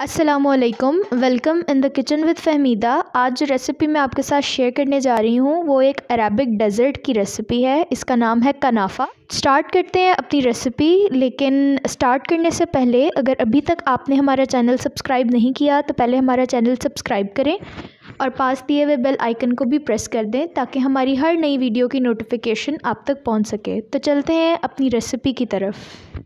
असलकम welcome in the kitchen with Fahmida आज जो रेसिपी मैं आपके साथ शेयर करने जा रही हूँ वो एक अरेबिक डेजर्ट की रेसिपी है इसका नाम है कनाफा स्टार्ट करते हैं अपनी रेसिपी लेकिन स्टार्ट करने से पहले अगर अभी तक आपने हमारा चैनल सब्सक्राइब नहीं किया तो पहले हमारा चैनल सब्सक्राइब करें और पास दिए हुए बेल आइकन को भी प्रेस कर दें ताकि हमारी हर नई वीडियो की नोटिफिकेशन आप तक पहुँच सके तो चलते हैं अपनी रेसिपी की तरफ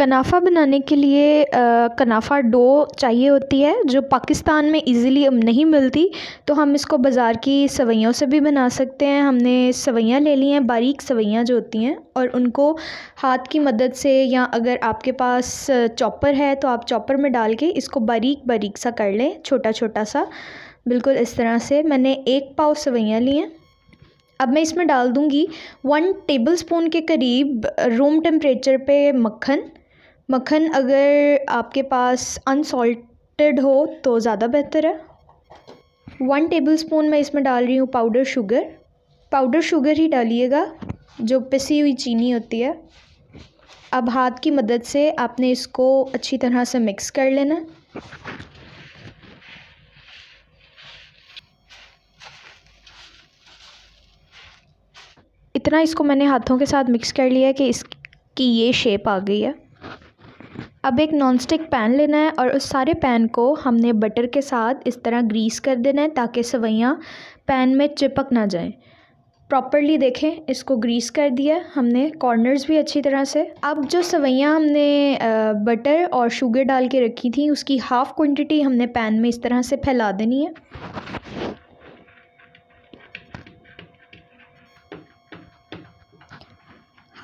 कनाफा बनाने के लिए आ, कनाफा डो चाहिए होती है जो पाकिस्तान में इजीली अब नहीं मिलती तो हम इसको बाज़ार की सवैयों से भी बना सकते हैं हमने सवैयाँ ले ली हैं बारीक सवैयाँ जो होती हैं और उनको हाथ की मदद से या अगर आपके पास चॉपर है तो आप चॉपर में डाल के इसको बारीक बारीक सा कर लें छोटा छोटा सा बिल्कुल इस तरह से मैंने एक पाव सवैयाँ ली हैं अब मैं इसमें डाल दूँगी वन टेबल स्पून के करीब रूम टेम्परेचर पे मक्खन मक्खन अगर आपके पास अनसॉल्टेड हो तो ज़्यादा बेहतर है वन टेबलस्पून मैं इसमें डाल रही हूँ पाउडर शुगर पाउडर शुगर ही डालिएगा जो पिसी हुई चीनी होती है अब हाथ की मदद से आपने इसको अच्छी तरह से मिक्स कर लेना इतना इसको मैंने हाथों के साथ मिक्स कर लिया कि इसकी ये शेप आ गई है अब एक नॉन स्टिक पैन लेना है और उस सारे पैन को हमने बटर के साथ इस तरह ग्रीस कर देना है ताकि सवैयाँ पैन में चिपक ना जाएं प्रॉपरली देखें इसको ग्रीस कर दिया हमने कॉर्नर्स भी अच्छी तरह से अब जो सवैयाँ हमने बटर और शुगर डाल के रखी थी उसकी हाफ़ क्वांटिटी हमने पैन में इस तरह से फैला देनी है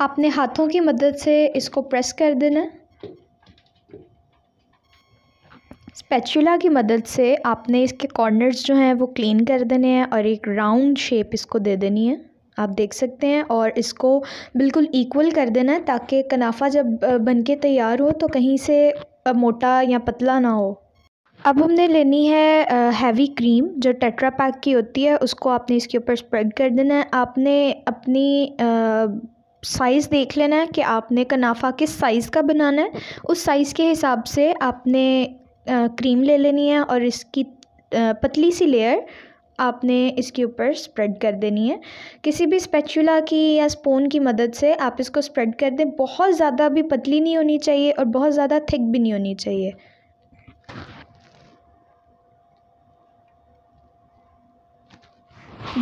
आपने हाथों की मदद से इसको प्रेस कर देना है स्पैचुला की मदद से आपने इसके कॉर्नर्स जो हैं वो क्लीन कर देने हैं और एक राउंड शेप इसको दे देनी है आप देख सकते हैं और इसको बिल्कुल इक्वल कर देना है ताकि कनाफा जब बन के तैयार हो तो कहीं से मोटा या पतला ना हो अब हमने लेनी है हैवी क्रीम जो टेट्रा पैक की होती है उसको आपने इसके ऊपर स्प्रेड कर देना है आपने अपनी साइज़ देख लेना है कि आपने कनाफा किस साइज़ का बनाना है उस साइज़ के हिसाब से आपने क्रीम ले लेनी है और इसकी पतली सी लेयर आपने इसके ऊपर स्प्रेड कर देनी है किसी भी स्पेचुला की या स्पून की मदद से आप इसको स्प्रेड कर दें बहुत ज़्यादा भी पतली नहीं होनी चाहिए और बहुत ज़्यादा थिक भी नहीं होनी चाहिए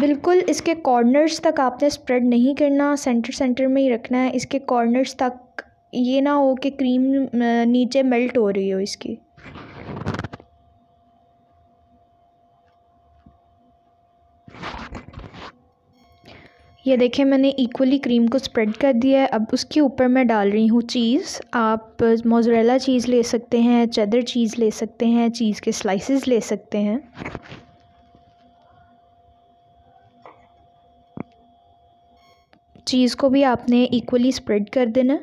बिल्कुल इसके कॉर्नर्स तक आपने स्प्रेड नहीं करना सेंटर सेंटर में ही रखना है इसके कॉर्नर्स तक ये ना हो कि क्रीम नीचे मेल्ट हो रही हो इसकी ये देखिए मैंने इक्वली क्रीम को स्प्रेड कर दिया है अब उसके ऊपर मैं डाल रही हूँ चीज़ आप मोजरेला चीज़ ले सकते हैं चदर चीज़ ले सकते हैं चीज़ के स्लाइसेस ले सकते हैं चीज़ को भी आपने इक्वली स्प्रेड कर देना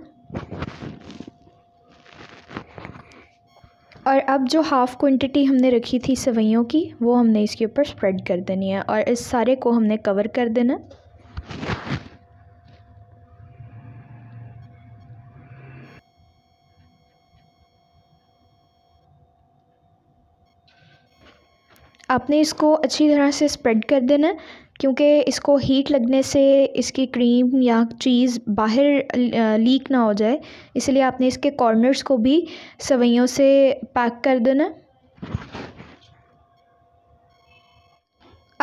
और अब जो हाफ़ क्वांटिटी हमने रखी थी सेवैयों की वो हमने इसके ऊपर स्प्रेड कर देनी है और इस सारे को हमने कवर कर देना आपने इसको अच्छी तरह से स्प्रेड कर देना है क्योंकि इसको हीट लगने से इसकी क्रीम या चीज़ बाहर लीक ना हो जाए इसलिए आपने इसके कॉर्नर्स को भी सवैयों से पैक कर देना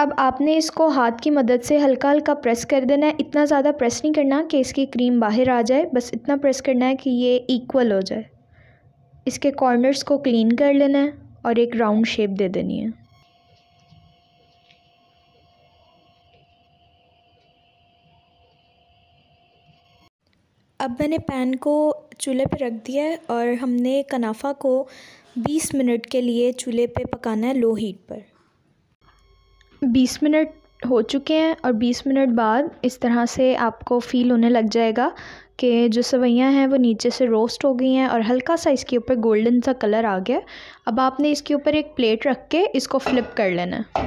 अब आपने इसको हाथ की मदद से हल्का हल्का प्रेस कर देना है इतना ज़्यादा प्रेस नहीं करना कि इसकी क्रीम बाहर आ जाए बस इतना प्रेस करना है कि ये इक्वल हो जाए इसके कॉर्नर्स को क्लीन कर लेना है और एक राउंड शेप दे देनी है अब मैंने पैन को चूल्हे पे रख दिया है और हमने कनाफा को 20 मिनट के लिए चूल्हे पे पकाना है लो हीट पर 20 मिनट हो चुके हैं और 20 मिनट बाद इस तरह से आपको फ़ील होने लग जाएगा कि जो सवैयाँ हैं वो नीचे से रोस्ट हो गई हैं और हल्का सा इसके ऊपर गोल्डन सा कलर आ गया अब आपने इसके ऊपर एक प्लेट रख के इसको फ्लिप कर लेना है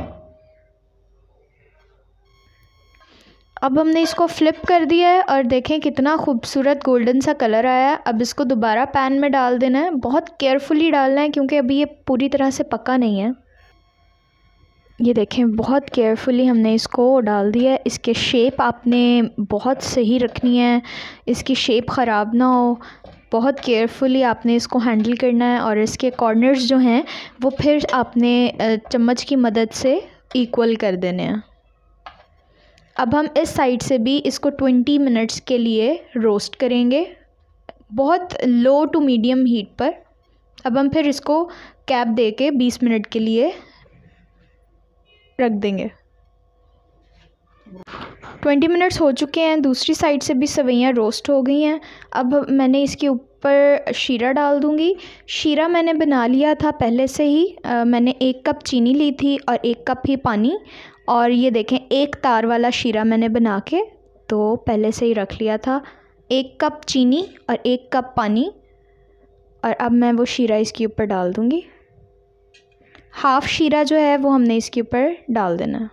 अब हमने इसको फ्लिप कर दिया है और देखें कितना खूबसूरत गोल्डन सा कलर आया है अब इसको दोबारा पैन में डाल देना है बहुत केयरफुली डालना है क्योंकि अभी ये पूरी तरह से पका नहीं है ये देखें बहुत केयरफुली हमने इसको डाल दिया है इसके शेप आपने बहुत सही रखनी है इसकी शेप ख़राब ना हो बहुत केयरफुली आपने इसको हैंडल करना है और इसके कॉर्नर्स जो हैं वो फिर आपने चम्मच की मदद से इक्वल कर देने हैं अब हम इस साइड से भी इसको ट्वेंटी मिनट्स के लिए रोस्ट करेंगे बहुत लो टू मीडियम हीट पर अब हम फिर इसको कैप दे के बीस मिनट के लिए रख देंगे ट्वेंटी मिनट्स हो चुके हैं दूसरी साइड से भी सवैयाँ रोस्ट हो गई हैं अब मैंने इसके ऊपर शीरा डाल दूँगी शीरा मैंने बना लिया था पहले से ही आ, मैंने एक कप चीनी ली थी और एक कप ही पानी और ये देखें एक तार वाला शीरा मैंने बना के तो पहले से ही रख लिया था एक कप चीनी और एक कप पानी और अब मैं वो शीरा इसके ऊपर डाल दूँगी हाफ़ शीरा जो है वो हमने इसके ऊपर डाल देना है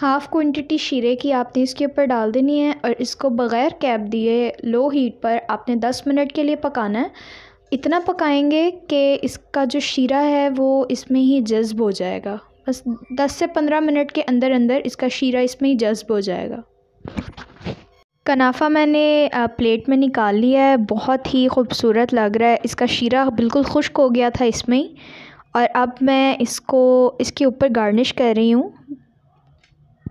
हाफ़ क्वांटिटी शीरे की आपने इसके ऊपर डाल देनी है और इसको बग़ैर कैप दिए लो हीट पर आपने दस मिनट के लिए पकाना है इतना पकाएंगे कि इसका जो शीरा है वो इसमें ही जज्ब हो जाएगा बस दस से पंद्रह मिनट के अंदर अंदर इसका शीरा इसमें ही जज्ब हो जाएगा कनाफा मैंने प्लेट में निकाल लिया है बहुत ही खूबसूरत लग रहा है इसका शीरा बिल्कुल खुश्क हो गया था इसमें ही और अब मैं इसको इसके ऊपर गार्निश कर रही हूँ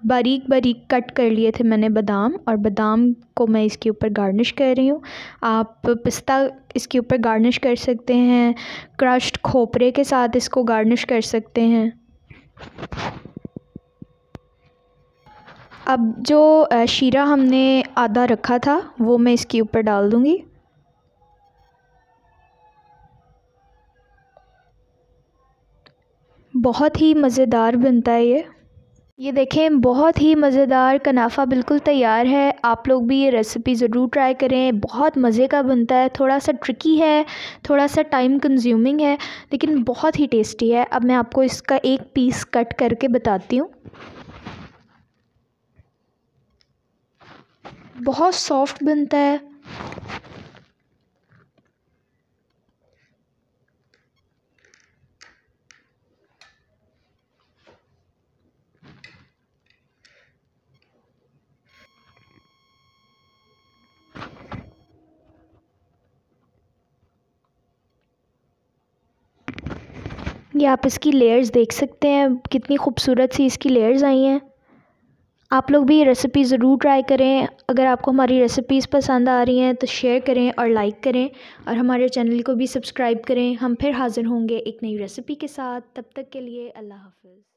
बारीक बारीक कट कर लिए थे मैंने बादाम और बादाम को मैं इसके ऊपर गार्निश कर रही हूँ आप पिस्ता इसके ऊपर गार्निश कर सकते हैं क्रश्ड खोपरे के साथ इसको गार्निश कर सकते हैं अब जो शीरा हमने आधा रखा था वो मैं इसके ऊपर डाल दूँगी बहुत ही मज़ेदार बनता है ये ये देखें बहुत ही मज़ेदार कनाफा बिल्कुल तैयार है आप लोग भी ये रेसिपी ज़रूर ट्राई करें बहुत मज़े का बनता है थोड़ा सा ट्रिकी है थोड़ा सा टाइम कंज्यूमिंग है लेकिन बहुत ही टेस्टी है अब मैं आपको इसका एक पीस कट करके बताती हूँ बहुत सॉफ्ट बनता है ये आप इसकी लेयर्स देख सकते हैं कितनी खूबसूरत सी इसकी लेयर्स आई हैं आप लोग भी ये रेसिपी ज़रूर ट्राई करें अगर आपको हमारी रेसिपीज़ पसंद आ रही हैं तो शेयर करें और लाइक करें और हमारे चैनल को भी सब्सक्राइब करें हम फिर हाज़िर होंगे एक नई रेसिपी के साथ तब तक के लिए अल्लाह हाफिज़